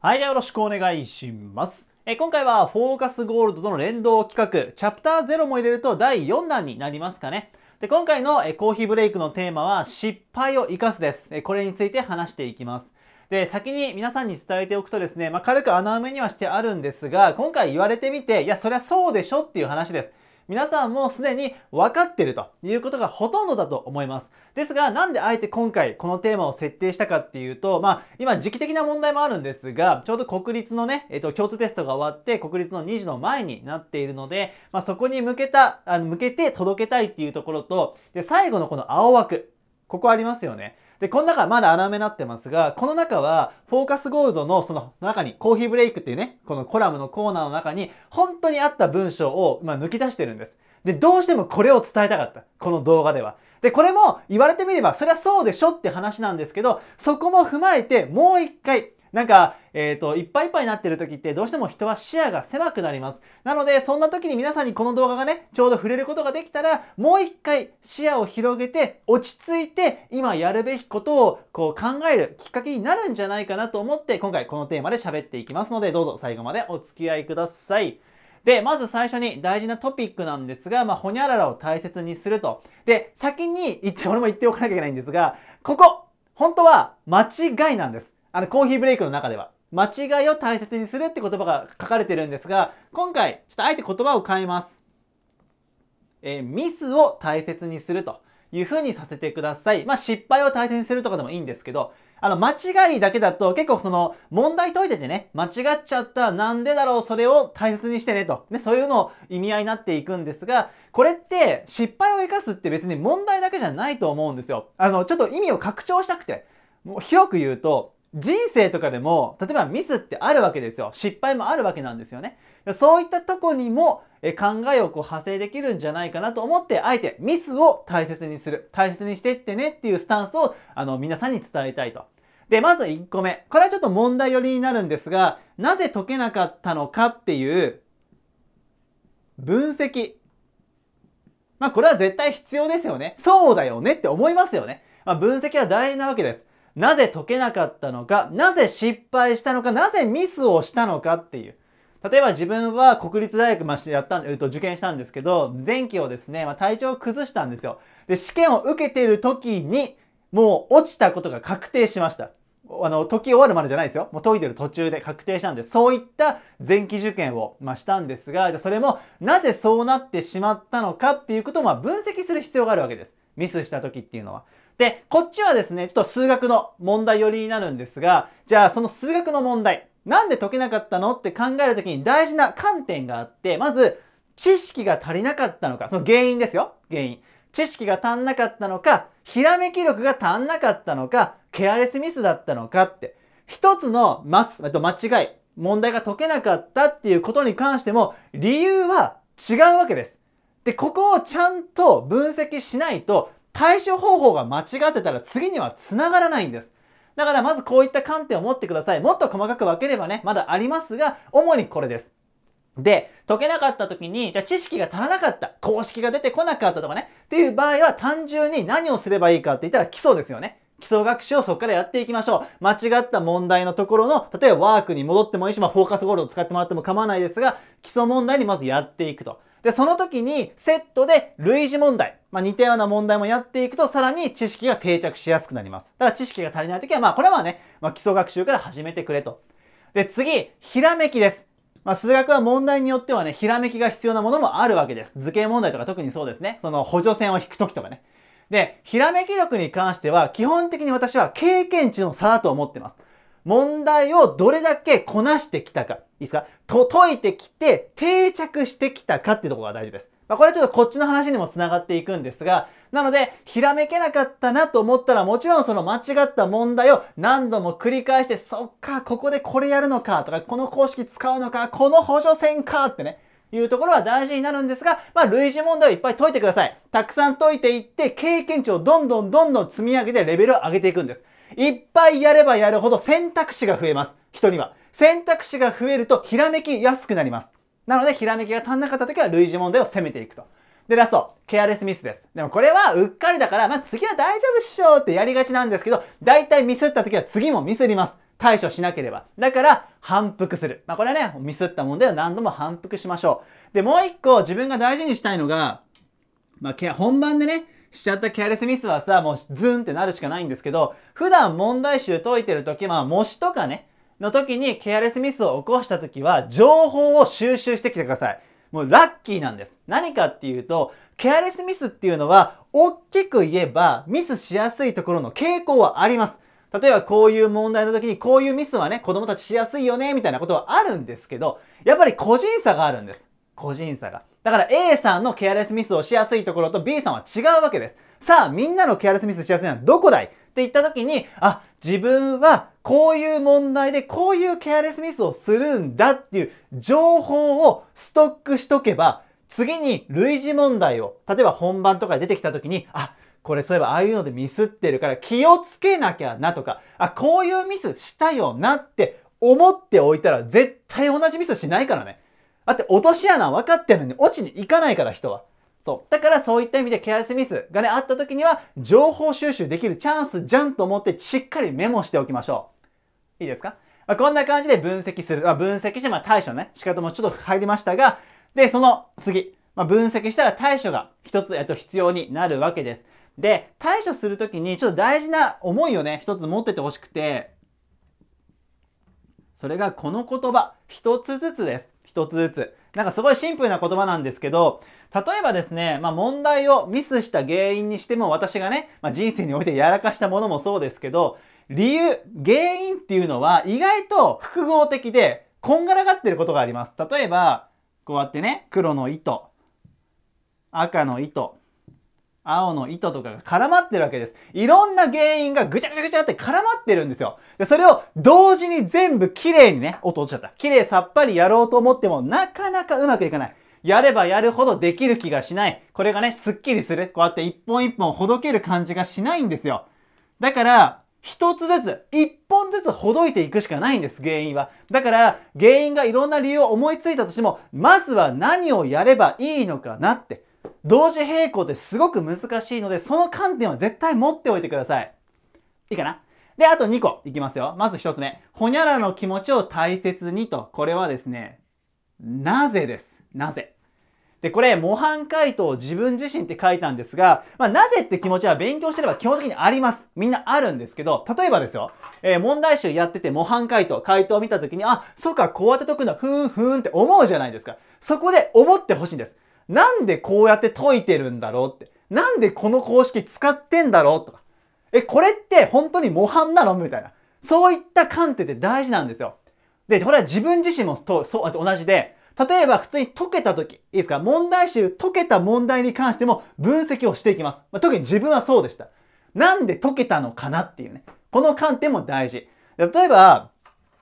はい、よろしくお願いします。え今回はフォーカスゴールドとの連動企画、チャプター0も入れると第4弾になりますかね。で、今回のえコーヒーブレイクのテーマは失敗を活かすです。えこれについて話していきます。で、先に皆さんに伝えておくとですね、まあ、軽く穴埋めにはしてあるんですが、今回言われてみて、いや、そりゃそうでしょっていう話です。皆さんもすでに分かってるということがほとんどだと思います。ですが、なんであえて今回このテーマを設定したかっていうと、まあ、今時期的な問題もあるんですが、ちょうど国立のね、えっ、ー、と、共通テストが終わって、国立の2時の前になっているので、まあ、そこに向けた、あの、向けて届けたいっていうところと、で、最後のこの青枠、ここありますよね。で、この中はまだ穴埋めになってますが、この中はフォーカスゴールドのその中にコーヒーブレイクっていうね、このコラムのコーナーの中に本当にあった文章を今抜き出してるんです。で、どうしてもこれを伝えたかった。この動画では。で、これも言われてみれば、そりゃそうでしょって話なんですけど、そこも踏まえて、もう一回なんか、えっ、ー、と、いっぱいいっぱいになってる時ってどうしても人は視野が狭くなります。なので、そんな時に皆さんにこの動画がね、ちょうど触れることができたら、もう一回視野を広げて、落ち着いて、今やるべきことをこう考えるきっかけになるんじゃないかなと思って、今回このテーマで喋っていきますので、どうぞ最後までお付き合いください。で、まず最初に大事なトピックなんですが、まあ、ほにゃららを大切にすると。で、先に言って、俺も言っておかなきゃいけないんですが、ここ、本当は間違いなんです。あの、コーヒーブレイクの中では。間違いを大切にするって言葉が書かれてるんですが、今回、ちょっとあえて言葉を変えます。えー、ミスを大切にするというふうにさせてください。まあ、失敗を大切にするとかでもいいんですけど、あの、間違いだけだと結構その、問題解いててね、間違っちゃった、なんでだろう、それを大切にしてねと。ね、そういうのを意味合いになっていくんですが、これって失敗を生かすって別に問題だけじゃないと思うんですよ。あの、ちょっと意味を拡張したくて、もう広く言うと、人生とかでも、例えばミスってあるわけですよ。失敗もあるわけなんですよね。そういったとこにも考えをこう派生できるんじゃないかなと思って、あえてミスを大切にする。大切にしてってねっていうスタンスを、あの、皆さんに伝えたいと。で、まず1個目。これはちょっと問題寄りになるんですが、なぜ解けなかったのかっていう分析。まあこれは絶対必要ですよね。そうだよねって思いますよね。まあ、分析は大事なわけです。なぜ解けなかったのか、なぜ失敗したのか、なぜミスをしたのかっていう。例えば自分は国立大学ましてやったん、えっと、受験したんですけど、前期をですね、まあ、体調を崩したんですよ。で、試験を受けている時に、もう落ちたことが確定しました。あの、解き終わるまでじゃないですよ。もう解いてる途中で確定したんで、そういった前期受験を、まあ、したんですが、それもなぜそうなってしまったのかっていうことを、まあ、分析する必要があるわけです。ミスした時っていうのは。で、こっちはですね、ちょっと数学の問題寄りになるんですが、じゃあその数学の問題、なんで解けなかったのって考える時に大事な観点があって、まず、知識が足りなかったのか、その原因ですよ、原因。知識が足んなかったのか、ひらめき力が足んなかったのか、ケアレスミスだったのかって、一つのま、と間違い、問題が解けなかったっていうことに関しても、理由は違うわけです。で、ここをちゃんと分析しないと対処方法が間違ってたら次には繋がらないんです。だからまずこういった観点を持ってください。もっと細かく分ければね、まだありますが、主にこれです。で、解けなかった時に、じゃあ知識が足らなかった、公式が出てこなかったとかね、っていう場合は単純に何をすればいいかって言ったら基礎ですよね。基礎学習をそこからやっていきましょう。間違った問題のところの、例えばワークに戻ってもいいし、まあ、フォーカスゴールドを使ってもらっても構わないですが、基礎問題にまずやっていくと。で、その時にセットで類似問題、まあ、似たような問題もやっていくと、さらに知識が定着しやすくなります。だから知識が足りない時は、まあ、これはね、まあ、基礎学習から始めてくれと。で、次、ひらめきです。まあ、数学は問題によってはね、ひらめきが必要なものもあるわけです。図形問題とか特にそうですね。その補助線を引く時とかね。で、ひらめき力に関しては、基本的に私は経験値の差だと思ってます。問題をどれだけこなしてきたか、いいですかと解いてきて定着してきたかっていうところが大事です。まあ、これちょっとこっちの話にも繋がっていくんですが、なので、ひらめけなかったなと思ったら、もちろんその間違った問題を何度も繰り返して、そっか、ここでこれやるのか、とか、この公式使うのか、この補助線か、ってね、いうところは大事になるんですが、まあ、類似問題をいっぱい解いてください。たくさん解いていって、経験値をどんどんどんどん積み上げてレベルを上げていくんです。いっぱいやればやるほど選択肢が増えます。人には。選択肢が増えると、ひらめきやすくなります。なので、ひらめきが足んなかった時は、類似問題を攻めていくと。で、ラスト、ケアレスミスです。でもこれはうっかりだから、まあ、次は大丈夫っしょってやりがちなんですけど、大体ミスった時は次もミスります。対処しなければ。だから、反復する。まあ、これはね、ミスった問題を何度も反復しましょう。で、もう一個自分が大事にしたいのが、まあ、本番でね、しちゃったケアレスミスはさ、もうズンってなるしかないんですけど、普段問題集解いてる時、まあ模試とかね、の時にケアレスミスを起こした時は、情報を収集してきてください。もうラッキーなんです。何かっていうと、ケアレスミスっていうのは、大きく言えば、ミスしやすいところの傾向はあります。例えばこういう問題の時にこういうミスはね、子供たちしやすいよね、みたいなことはあるんですけど、やっぱり個人差があるんです。個人差が。だから A さんのケアレスミスをしやすいところと B さんは違うわけです。さあ、みんなのケアレスミスしやすいのはどこだいって言った時に、あ、自分はこういう問題でこういうケアレスミスをするんだっていう情報をストックしとけば、次に類似問題を、例えば本番とかで出てきた時に、あ、これそういえばああいうのでミスってるから気をつけなきゃなとか、あ、こういうミスしたよなって思っておいたら絶対同じミスしないからね。だって落とし穴分かってるのに落ちに行かないから人は。そう。だからそういった意味でケアスミスがね、あった時には情報収集できるチャンスじゃんと思ってしっかりメモしておきましょう。いいですか、まあ、こんな感じで分析する。まあ、分析して、まあ対処ね、仕方もちょっと入りましたが、で、その次。まあ、分析したら対処が一つ、えっと、必要になるわけです。で、対処するときにちょっと大事な思いをね、一つ持っててほしくて、それがこの言葉、一つずつです。一つずつ。なんかすごいシンプルな言葉なんですけど、例えばですね、まあ問題をミスした原因にしても私がね、まあ、人生においてやらかしたものもそうですけど、理由、原因っていうのは意外と複合的でこんがらがってることがあります。例えば、こうやってね、黒の糸、赤の糸、青の糸とかが絡まってるわけです。いろんな原因がぐちゃぐちゃぐちゃって絡まってるんですよ。で、それを同時に全部綺麗にね、音落ちちゃった。綺麗さっぱりやろうと思っても、なかなかうまくいかない。やればやるほどできる気がしない。これがね、スッキリする。こうやって一本一本ほどける感じがしないんですよ。だから、一つずつ、一本ずつほどいていくしかないんです、原因は。だから、原因がいろんな理由を思いついたとしても、まずは何をやればいいのかなって。同時並行ってすごく難しいので、その観点は絶対持っておいてください。いいかなで、あと2個いきますよ。まず1つ目。ほにゃらの気持ちを大切にと。これはですね、なぜです。なぜ。で、これ、模範解答自分自身って書いたんですが、まあ、なぜって気持ちは勉強してれば基本的にあります。みんなあるんですけど、例えばですよ、えー、問題集やってて模範解答、解答を見た時に、あ、そうか、こうやって解くんだ、ふーん、ふーんって思うじゃないですか。そこで思ってほしいんです。なんでこうやって解いてるんだろうって。なんでこの公式使ってんだろうとか。え、これって本当に模範なのみたいな。そういった観点って大事なんですよ。で、これは自分自身もと、そう、同じで、例えば普通に解けた時、いいですか、問題集、解けた問題に関しても分析をしていきます。まあ、特に自分はそうでした。なんで解けたのかなっていうね。この観点も大事。例えば、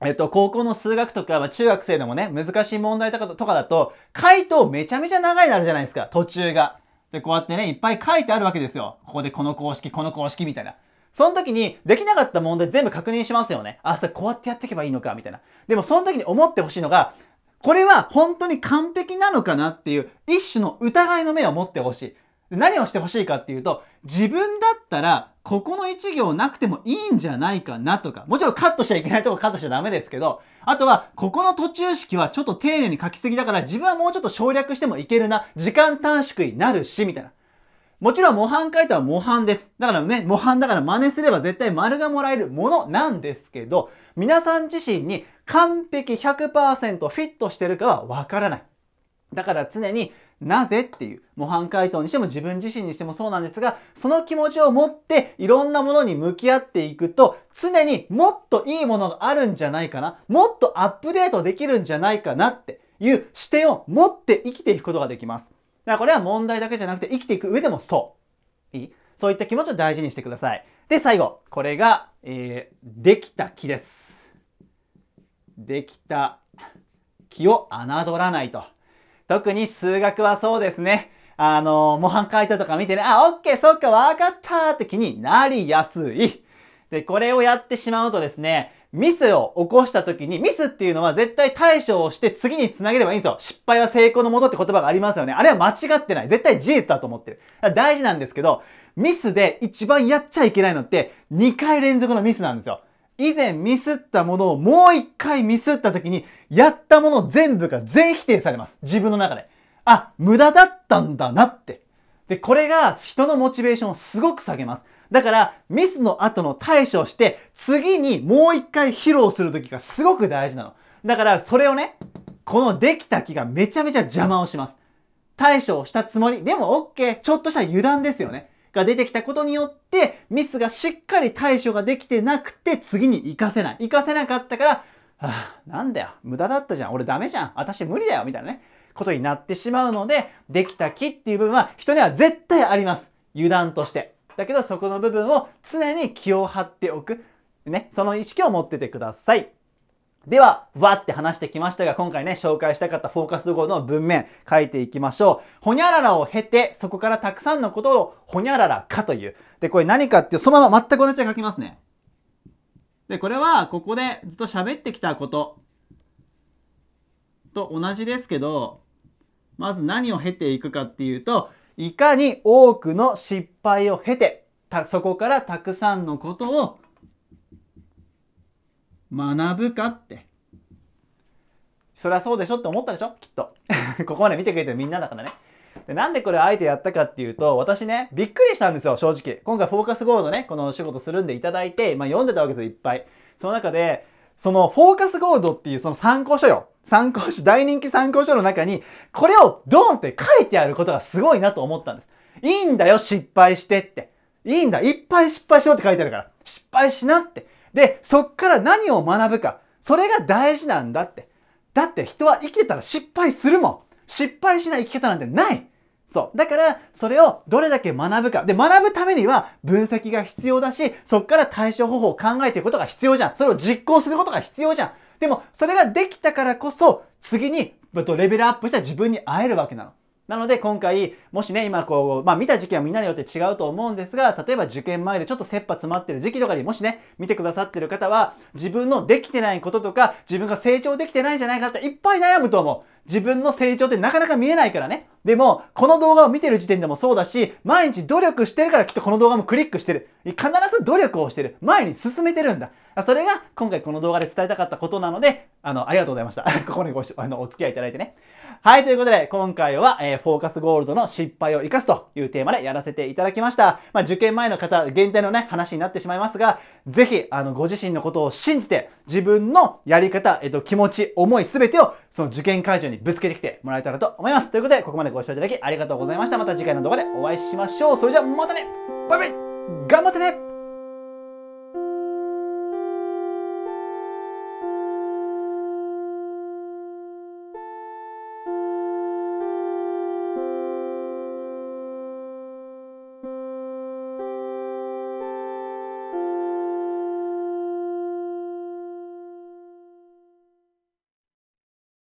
えっと、高校の数学とか、まあ、中学生でもね、難しい問題とかとかだと、回答めちゃめちゃ長いのあるじゃないですか、途中が。で、こうやってね、いっぱい書いてあるわけですよ。ここでこの公式、この公式みたいな。その時に、できなかった問題全部確認しますよね。あ、それこうやってやっていけばいいのか、みたいな。でも、その時に思ってほしいのが、これは本当に完璧なのかなっていう一種の疑いの目を持ってほしい。何をしてほしいかっていうと、自分だったら、ここの1行なくてもいいんじゃないかなとか、もちろんカットしちゃいけないとこカットしちゃダメですけど、あとは、ここの途中式はちょっと丁寧に書きすぎだから、自分はもうちょっと省略してもいけるな、時間短縮になるし、みたいな。もちろん模範解答は模範です。だからね、模範だから真似すれば絶対丸がもらえるものなんですけど、皆さん自身に完璧100%フィットしてるかはわからない。だから常になぜっていう模範解答にしても自分自身にしてもそうなんですが、その気持ちを持っていろんなものに向き合っていくと、常にもっといいものがあるんじゃないかな、もっとアップデートできるんじゃないかなっていう視点を持って生きていくことができます。だからこれは問題だけじゃなくて生きていく上でもそう。いいそういった気持ちを大事にしてください。で、最後。これが、えー、できた木です。できた木を侮らないと。特に数学はそうですね。あの、模範解答とか見てね、あ、オッケー、そっか、わかったって気になりやすい。で、これをやってしまうとですね、ミスを起こした時に、ミスっていうのは絶対対処をして次に繋げればいいんですよ。失敗は成功のもとって言葉がありますよね。あれは間違ってない。絶対事実だと思ってる。大事なんですけど、ミスで一番やっちゃいけないのって、2回連続のミスなんですよ。以前ミスったものをもう一回ミスった時に、やったもの全部が全否定されます。自分の中で。あ、無駄だったんだなって。で、これが人のモチベーションをすごく下げます。だから、ミスの後の対処をして、次にもう一回披露する時がすごく大事なの。だから、それをね、このできた木がめちゃめちゃ邪魔をします。対処をしたつもり。でも OK。ちょっとした油断ですよね。が出てきたことによって、ミスがしっかり対処ができてなくて、次に活かせない。活かせなかったから、はあ、なんだよ。無駄だったじゃん。俺ダメじゃん。私無理だよ。みたいなね、ことになってしまうので、できた木っていう部分は人には絶対あります。油断として。だけど、そこの部分を常に気を張っておく。ね、その意識を持っててください。では、わって話してきましたが、今回ね、紹介したかったフォーカス語の文面書いていきましょう。ほにゃららを経て、そこからたくさんのことをほにゃららかという。で、これ何かっていう、そのまま全く同じで書きますね。で、これは、ここでずっと喋ってきたことと同じですけど、まず何を経ていくかっていうと、いかに多くの失敗を経て、そこからたくさんのことを学ぶかってそりゃそうでしょって思ったでしょきっと ここまで見てくれてるみんなだからねでなんでこれあえてやったかっていうと私ねびっくりしたんですよ正直今回フォーカスゴールドねこのお仕事するんでいただいて、まあ、読んでたわけですいっぱいその中でそのフォーカスゴールドっていうその参考書よ参考書大人気参考書の中にこれをドンって書いてあることがすごいなと思ったんですいいんだよ失敗してっていいんだいっぱい失敗しろって書いてあるから失敗しなってで、そっから何を学ぶか。それが大事なんだって。だって人は生きてたら失敗するもん。失敗しない生き方なんてない。そう。だから、それをどれだけ学ぶか。で、学ぶためには分析が必要だし、そっから対処方法を考えていくことが必要じゃん。それを実行することが必要じゃん。でも、それができたからこそ、次に、レベルアップした自分に会えるわけなの。なので今回、もしね、今こう、まあ見た時期はみんなによって違うと思うんですが、例えば受験前でちょっと切羽詰まってる時期とかにもしね、見てくださってる方は、自分のできてないこととか、自分が成長できてないんじゃないかっていっぱい悩むと思う。自分の成長ってなかなか見えないからね。でも、この動画を見てる時点でもそうだし、毎日努力してるからきっとこの動画もクリックしてる。必ず努力をしてる。前に進めてるんだ。それが今回この動画で伝えたかったことなので、あの、ありがとうございました。ここにごあのお付き合いいただいてね。はい、ということで、今回は、えー、フォーカスゴールドの失敗を生かすというテーマでやらせていただきました。まあ、受験前の方、限定のね、話になってしまいますが、ぜひ、あの、ご自身のことを信じて、自分のやり方、えっと、気持ち、思い、すべてを、その受験会場にぶつけてきてもらえたらと思います。ということで、ここまでご視聴いただきありがとうございました。また次回の動画でお会いしましょう。それじゃあ、またねバイバイ頑張ってね